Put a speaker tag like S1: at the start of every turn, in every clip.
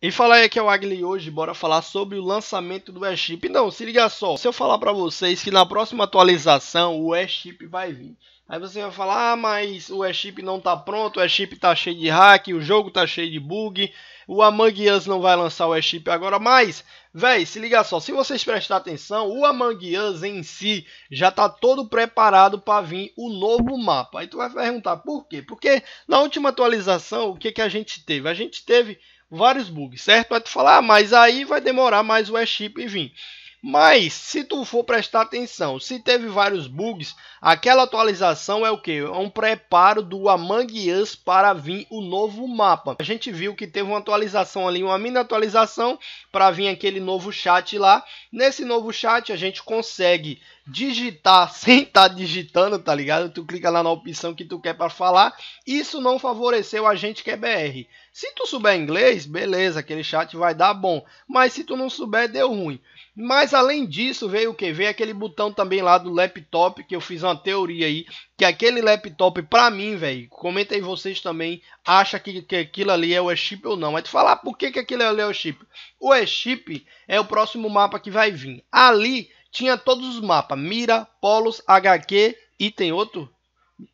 S1: E fala aí que é o Agli hoje, bora falar sobre o lançamento do E-Chip. Então, se liga só, se eu falar para vocês que na próxima atualização o E-Chip vai vir. Aí você vai falar, ah, mas o E-Chip não tá pronto, o E-Chip tá cheio de hack, o jogo tá cheio de bug, o Among Us não vai lançar o E-Chip agora, mas, véi, se liga só, se vocês prestarem atenção, o Among Us em si já tá todo preparado para vir o novo mapa. Aí tu vai perguntar, por quê? Porque na última atualização, o que, que a gente teve? A gente teve vários bugs, certo? Vai tu falar, ah, mas aí vai demorar mais o e vim. Mas se tu for prestar atenção, se teve vários bugs, aquela atualização é o que? É um preparo do Among Us para vir o novo mapa. A gente viu que teve uma atualização ali, uma mini atualização para vir aquele novo chat lá. Nesse novo chat a gente consegue digitar sem estar tá digitando, tá ligado? Tu clica lá na opção que tu quer para falar. Isso não favoreceu a gente que é BR. Se tu souber inglês, beleza, aquele chat vai dar bom. Mas se tu não souber, deu ruim. Mas além disso, veio o que? Veio aquele botão também lá do laptop, que eu fiz uma teoria aí, que aquele laptop, pra mim, velho, comenta aí vocês também, acha que, que aquilo ali é o chip ou não. Mas é tu falar por que, que aquilo ali é o chip O chip é o próximo mapa que vai vir. Ali tinha todos os mapas, mira, polos, HQ e tem outro?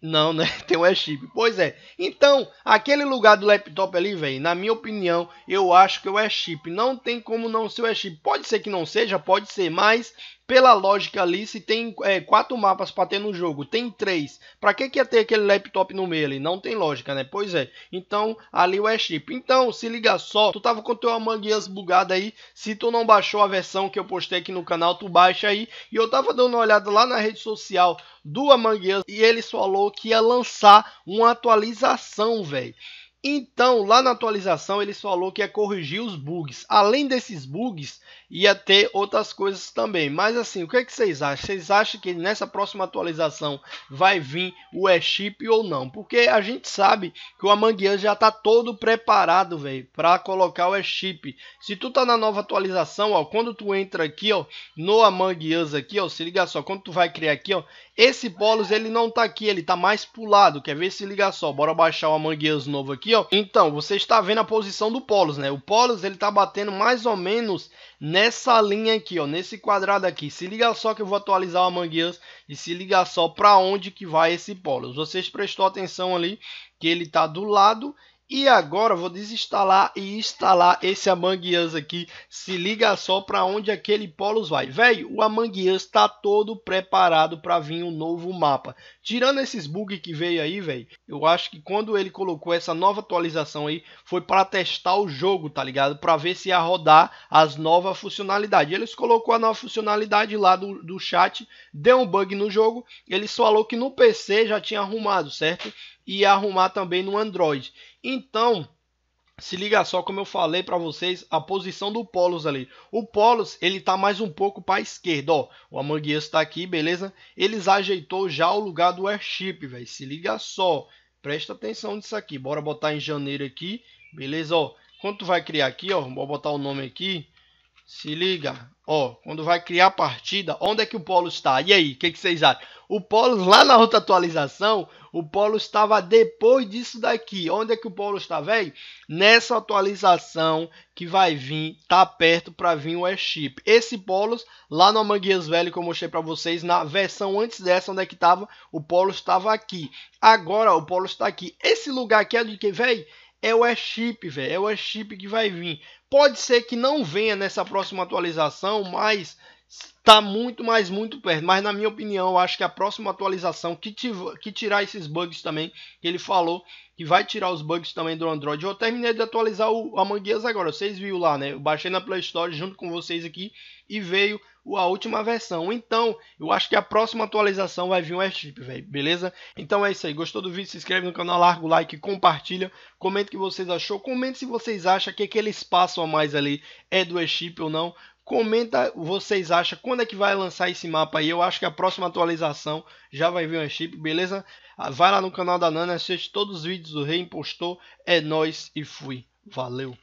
S1: Não, né? Tem e chip. Pois é. Então, aquele lugar do laptop ali, velho, na minha opinião, eu acho que é o chip. Não tem como não ser o chip. Pode ser que não seja, pode ser, mas pela lógica ali, se tem é, quatro mapas para ter no jogo, tem três. Para que que ia ter aquele laptop no meio ali? Não tem lógica, né? Pois é. Então, ali o chip. Então, se liga só, tu tava com teu Among bugado aí, se tu não baixou a versão que eu postei aqui no canal, tu baixa aí. E eu tava dando uma olhada lá na rede social do Among e eles falou que ia lançar uma atualização, velho então, lá na atualização, eles falou que ia corrigir os bugs. Além desses bugs, ia ter outras coisas também. Mas assim, o que, é que vocês acham? Vocês acham que nessa próxima atualização vai vir o e-chip ou não? Porque a gente sabe que o Amangueus já está todo preparado, velho, para colocar o e-chip. Se tu tá na nova atualização, ó, quando tu entra aqui, ó, no Among Us aqui, ó, se liga só, quando tu vai criar aqui, ó, esse Polos ele não tá aqui, ele tá mais pulado. Quer ver? Se liga só, bora baixar o Among Us novo aqui, ó. Então, você está vendo a posição do Polos, né? O Polos, ele tá batendo mais ou menos nessa linha aqui, ó. Nesse quadrado aqui. Se liga só que eu vou atualizar a Mangueiras e se liga só para onde que vai esse Polos. Vocês prestou atenção ali que ele tá do lado e agora vou desinstalar e instalar esse Among Us aqui. Se liga só para onde aquele Polos vai. Velho, o Among Us tá todo preparado para vir um novo mapa. Tirando esses bugs que veio aí, velho, eu acho que quando ele colocou essa nova atualização aí, foi para testar o jogo, tá ligado? Para ver se ia rodar as novas funcionalidades. Eles colocou a nova funcionalidade lá do, do chat, deu um bug no jogo, eles falou que no PC já tinha arrumado, certo? e arrumar também no Android. Então, se liga só como eu falei para vocês a posição do Polos ali. O Polos ele tá mais um pouco para esquerda, ó. O Among está aqui, beleza? Eles ajeitou já o lugar do airship, velho. Se liga só. Presta atenção nisso aqui. Bora botar em janeiro aqui, beleza? Ó, quando vai criar aqui, ó, vou botar o nome aqui. Se liga, Ó, quando vai criar a partida, onde é que o polo está? E aí, o que, que vocês acham? O polo, lá na outra atualização, o polo estava depois disso daqui. Onde é que o polo está, velho? Nessa atualização que vai vir, tá perto para vir o airship. Esse polo, lá no Manguias Velho, que eu mostrei para vocês, na versão antes dessa, onde é que estava, o polo estava aqui. Agora, o polo está aqui. Esse lugar aqui é de que, velho? É o airship, velho. É o airship que vai vir. Pode ser que não venha nessa próxima atualização, mas está muito, mais muito perto. Mas na minha opinião, eu acho que a próxima atualização que, tiver que tirar esses bugs também, que ele falou que vai tirar os bugs também do Android. Eu terminei de atualizar o Among Us agora, vocês viram lá, né? Eu baixei na Play Store junto com vocês aqui e veio a última versão. Então, eu acho que a próxima atualização vai vir um chip, velho, beleza? Então é isso aí. Gostou do vídeo? Se inscreve no canal, larga o like, compartilha, comenta o que vocês achou, comente se vocês acham que aquele espaço a mais ali é do chip ou não. Comenta, vocês acham quando é que vai lançar esse mapa aí? Eu acho que a próxima atualização já vai vir uma chip, beleza? Ah, vai lá no canal da Nana, assiste todos os vídeos do rei Impostor. É nós e fui. Valeu.